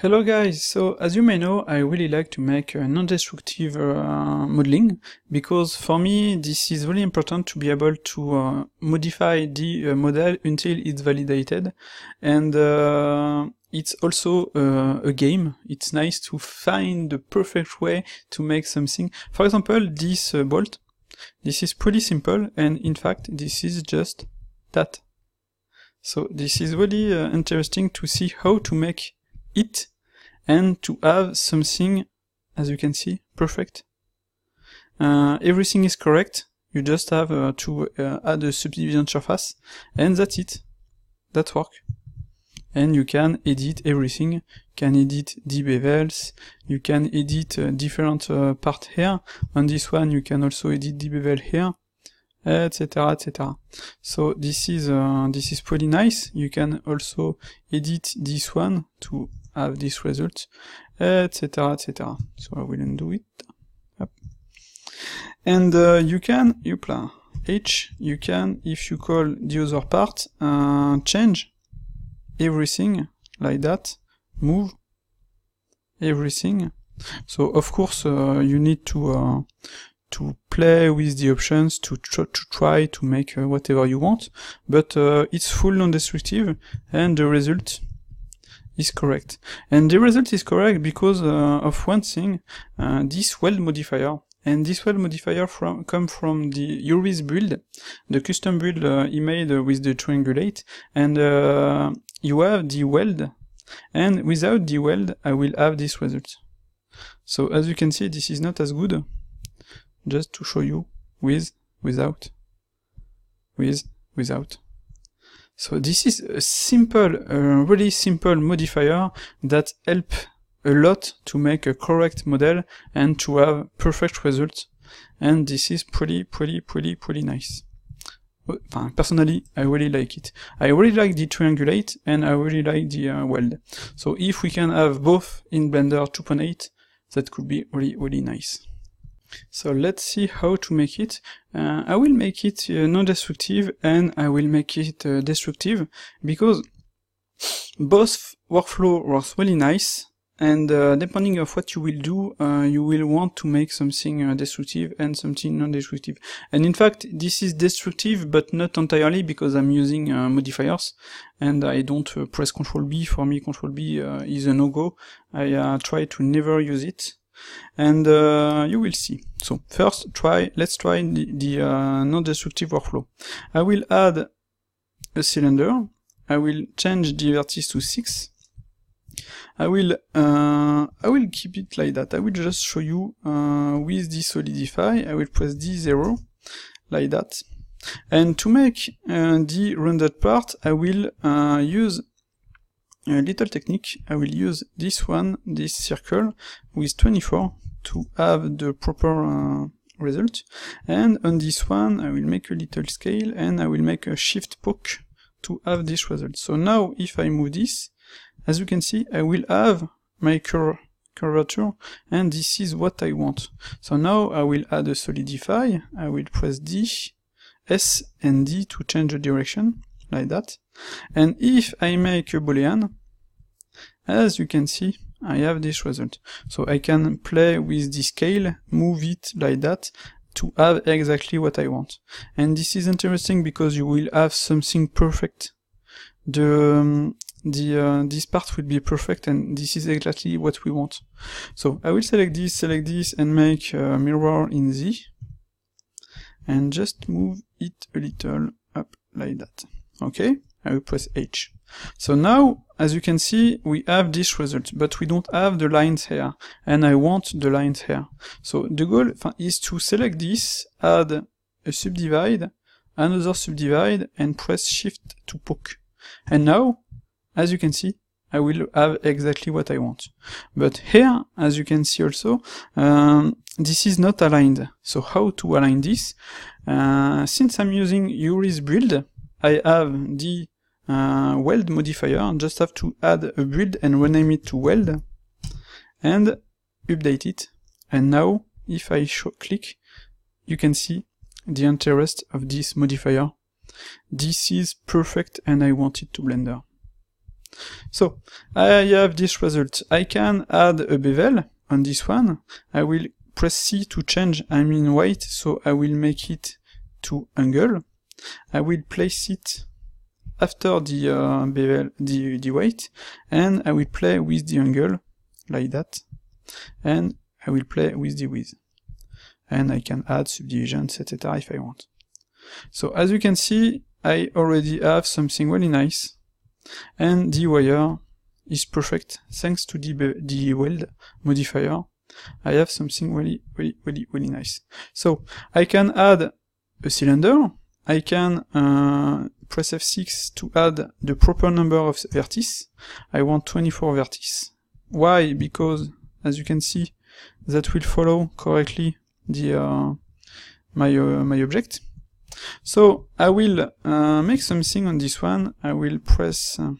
Hello guys, so as you may know, I really like to make a non-destructive uh, modeling because for me this is really important to be able to uh, modify the uh, model until it's validated and uh, it's also uh, a game. It's nice to find the perfect way to make something. For example, this bolt, this is pretty simple and in fact this is just that. So this is really interesting to see how to make it and to have something, as you can see, perfect. Uh, everything is correct. You just have uh, to uh, add a subdivision surface and that's it. That work. And you can edit everything. You can edit the bevels. You can edit uh, different uh, part here. On this one, you can also edit the bevel here, etc., etc. So this is uh, this is pretty nice. You can also edit this one to have this result, etc, etc. So I will undo it. Yep. And uh, you can, you plan h, you can, if you call the other part, uh, change everything like that, move everything. So of course uh, you need to uh, to play with the options to, tr to try to make uh, whatever you want, but uh, it's full non-destructive and the result is correct. And the result is correct because uh, of one thing, uh, this weld modifier. And this weld modifier from come from the URIS build, the custom build uh, he made uh, with the triangulate. And uh, you have the weld. And without the weld, I will have this result. So as you can see, this is not as good. Just to show you with, without, with, without. So this is a simple, really simple modifier that help a lot to make a correct model and to have perfect result. And this is pretty, pretty, pretty, pretty nice. Personally, I really like it. I really like the triangulate and I really like the uh, weld. So if we can have both in Blender 2.8, that could be really, really nice. So let's see how to make it. Uh, I will make it uh, non-destructive and I will make it uh, destructive because both workflow was really nice and uh, depending of what you will do, uh, you will want to make something uh, destructive and something non-destructive. And in fact, this is destructive but not entirely because I'm using modifiers and I don't press Control B. For me, Control B is a no-go. I try to never use it and uh, you will see. So first try, let's try the, the uh, non-destructive workflow. I will add a cylinder, I will change the vertices to 6, I will uh, I will keep it like that, I will just show you uh, with the solidify, I will press D0 like that. And to make uh, the rendered part, I will uh, use a little technique, I will use this one, this circle, with 24 to have the proper uh, result. And on this one, I will make a little scale and I will make a shift poke to have this result. So now if I move this, as you can see, I will have my curvature and this is what I want. So now I will add a solidify, I will press D, S and D to change the direction, like that. And if I make a boolean, as you can see, I have this result. So I can play with the scale, move it like that, to have exactly what I want. And this is interesting because you will have something perfect. The, um, the uh, this part will be perfect and this is exactly what we want. So I will select this, select this and make a mirror in Z and just move it a little up like that. Okay, I will press H. So now, as you can see, we have this result, but we don't have the lines here, and I want the lines here. So the goal is to select this, add a subdivide, another subdivide, and press shift to poke. And now, as you can see, I will have exactly what I want. But here, as you can see also, um, this is not aligned. So how to align this? Uh, since I'm using Yuri's build, I have the uh, weld modifier and just have to add a build and rename it to weld and update it and now if I click you can see the interest of this modifier this is perfect and I want it to Blender so I have this result I can add a bevel on this one I will press C to change I mean weight so I will make it to angle I will place it after the uh, bevel, the, the weight, and I will play with the angle, like that, and I will play with the width. And I can add subdivisions, etc. if I want. So as you can see, I already have something really nice, and the wire is perfect thanks to the, the weld modifier. I have something really, really, really, really nice. So I can add a cylinder, I can uh, press F6 to add the proper number of vertices. I want 24 vertices. Why? Because, as you can see, that will follow correctly the uh, my, uh, my object. So I will uh, make something on this one. I will press uh,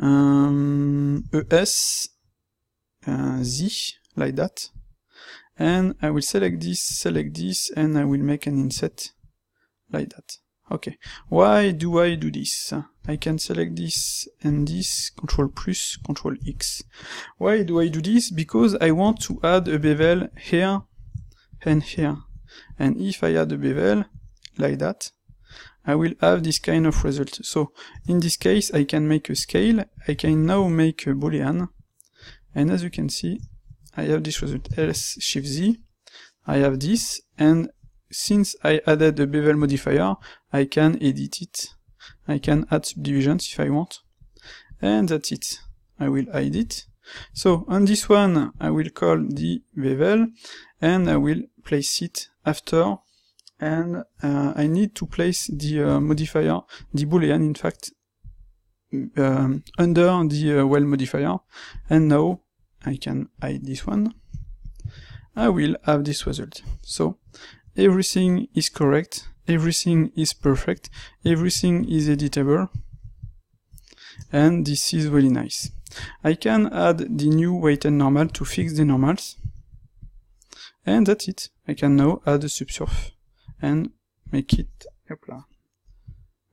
um, ES uh, Z like that. And I will select this, select this, and I will make an inset like that. Okay, why do I do this? I can select this and this, control plus, control X. Why do I do this? Because I want to add a bevel here and here. And if I add a bevel, like that, I will have this kind of result. So, in this case, I can make a scale, I can now make a boolean, and as you can see, I have this result. Else Shift Z, I have this, and since I added a bevel modifier, I can edit it. I can add subdivisions if I want. And that's it. I will hide it. So on this one, I will call the bevel and I will place it after and uh, I need to place the uh, modifier, the boolean in fact, um, under the uh, well modifier and now I can hide this one. I will have this result. So everything is correct everything is perfect, everything is editable, and this is really nice. I can add the new weight and normal to fix the normals, and that's it. I can now add a subsurf and make it, hopla,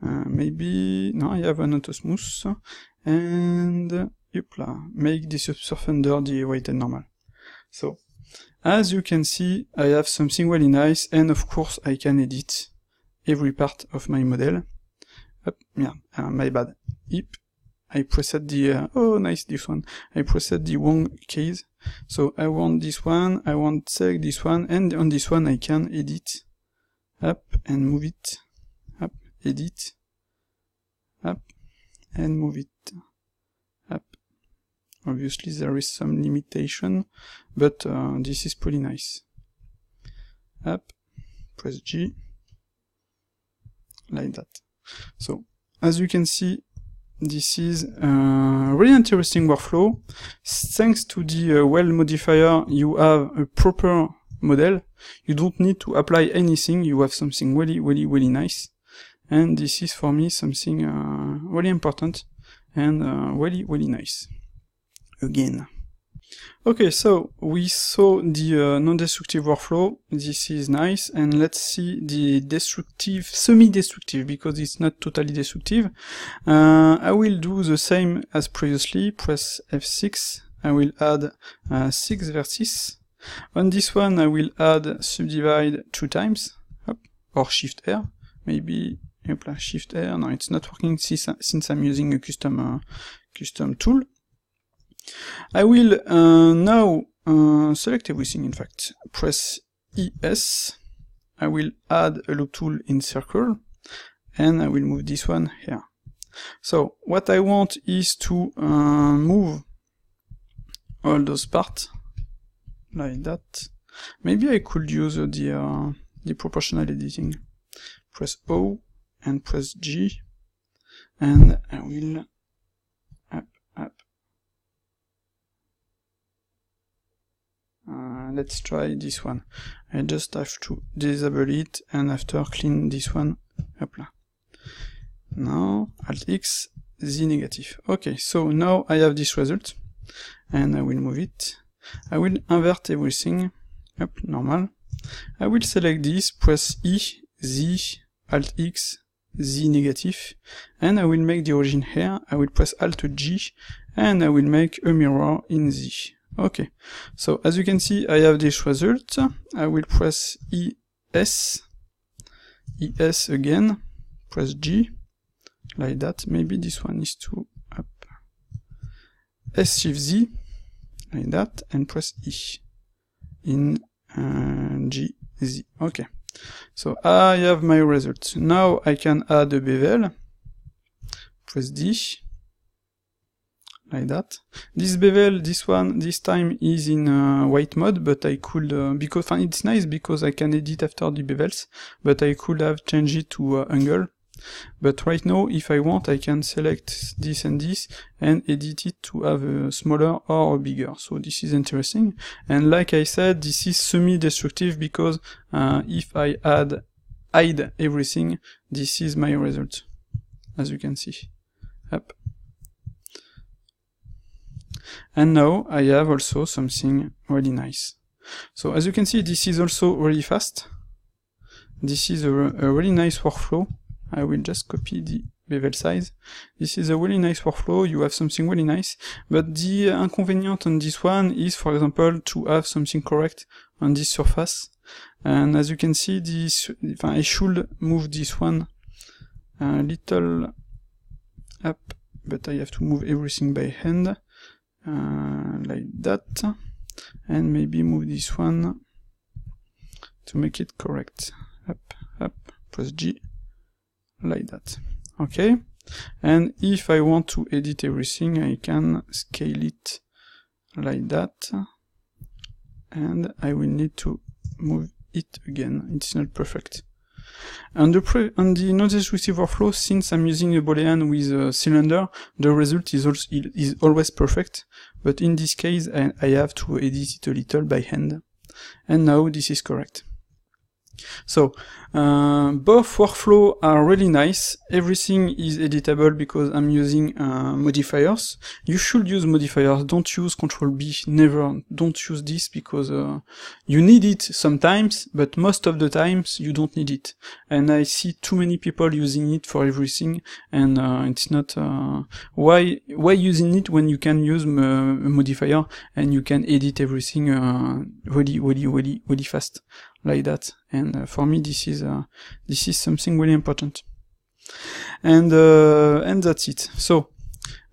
uh, maybe, no, I have an smooth, and, uh, hopla, make the subsurf under the weight and normal. So, as you can see, I have something really nice, and of course I can edit every part of my model. Up, yeah, uh, my bad. If I preset the, uh, oh nice this one, I preset the wrong case. So I want this one, I want select this one, and on this one I can edit, up and move it, up, edit, up, and move it, up. Obviously there is some limitation, but uh, this is pretty nice. Up, press G, like that. So as you can see, this is a really interesting workflow. Thanks to the uh, well modifier, you have a proper model. You don't need to apply anything. You have something really, really, really nice. And this is for me something uh, really important and uh, really, really nice. Again. Okay, so we saw the uh, non-destructive workflow. This is nice. And let's see the destructive, semi-destructive, because it's not totally destructive. Uh, I will do the same as previously. Press F6. I will add uh, six vertices. On this one, I will add subdivide two times, or Shift R, maybe. Shift R. No, it's not working since, since I'm using a custom uh, custom tool. I will uh, now uh, select everything, in fact, press ES, I will add a loop tool in circle, and I will move this one here. So what I want is to uh, move all those parts like that. Maybe I could use the, the uh, proportional editing. Press O and press G, and I will Uh, let's try this one. I just have to disable it and after clean this one. Hopla. Now, Alt X Z negative. Okay, so now I have this result and I will move it. I will invert everything. Up, normal. I will select this, press E, Z, Alt X, Z negative, and I will make the origin here. I will press Alt G, and I will make a mirror in Z. Okay, so as you can see, I have this result. I will press ES, ES again, press G, like that. Maybe this one is too up. S Shift Z, like that, and press E in uh, G, Z. Okay, so I have my result. Now I can add a bevel, press D, like that. This bevel, this one, this time is in uh, white mode, but I could, uh, because it's nice because I can edit after the bevels, but I could have changed it to uh, angle. But right now, if I want, I can select this and this and edit it to have a smaller or a bigger. So this is interesting. And like I said, this is semi-destructive because uh, if I add hide everything, this is my result, as you can see. Up. And now I have also something really nice. So as you can see, this is also really fast. This is a, a really nice workflow. I will just copy the bevel size. This is a really nice workflow, you have something really nice, but the inconvenient on this one is, for example, to have something correct on this surface. And as you can see, this I should move this one a little up, but I have to move everything by hand. Uh, like that and maybe move this one to make it correct up up press G like that okay and if I want to edit everything I can scale it like that and I will need to move it again it's not perfect and the, and the notice receiver flow, since I'm using a boolean with a cylinder, the result is, is always perfect, but in this case I, I have to edit it a little by hand. And now this is correct. So uh, both workflow are really nice. Everything is editable because I'm using uh, modifiers. You should use modifiers. Don't use Control B. Never. Don't use this because uh, you need it sometimes, but most of the times you don't need it. And I see too many people using it for everything, and uh, it's not uh, why why using it when you can use uh, a modifier and you can edit everything really really really really fast like that. And uh, for me, this is uh, this is something really important. And uh, and that's it. So.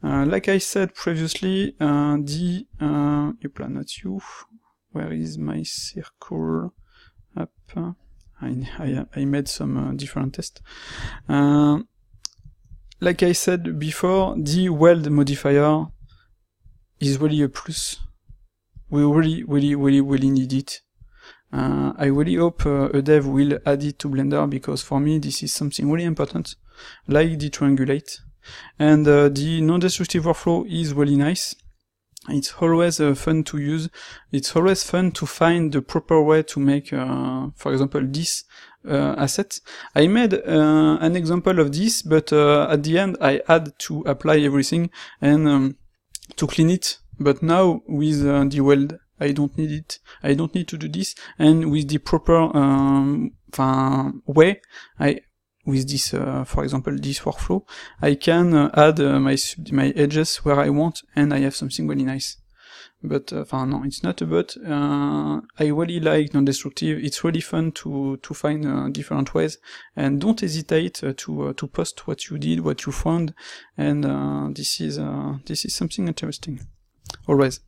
like I said previously, the uh, plan not you. Where is my circle? Up. I, I, I, made some uh, different tests. Uh, like I said before, the weld modifier is really a plus. We really, really, really, really need it uh, I really hope uh, a dev will add it to Blender because for me this is something really important, like the triangulate. And uh, the non-destructive workflow is really nice. It's always uh, fun to use. It's always fun to find the proper way to make, uh, for example, this uh, asset. I made an example of this, but at the end I had to apply everything and um, to clean it. But now with the weld I don't need it. I don't need to do this. And with the proper um, way, I with this, uh, for example, this workflow, I can uh, add uh, my my edges where I want, and I have something really nice. But uh, no, it's not a bot. Uh, I really like non-destructive. It's really fun to to find uh, different ways, and don't hesitate to to post what you did, what you found, and this is this is something interesting, always.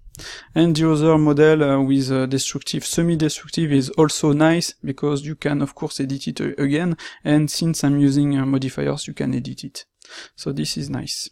And the other model uh, with uh, destructive, semi-destructive is also nice because you can of course edit it uh, again. And since I'm using uh, modifiers, you can edit it. So this is nice.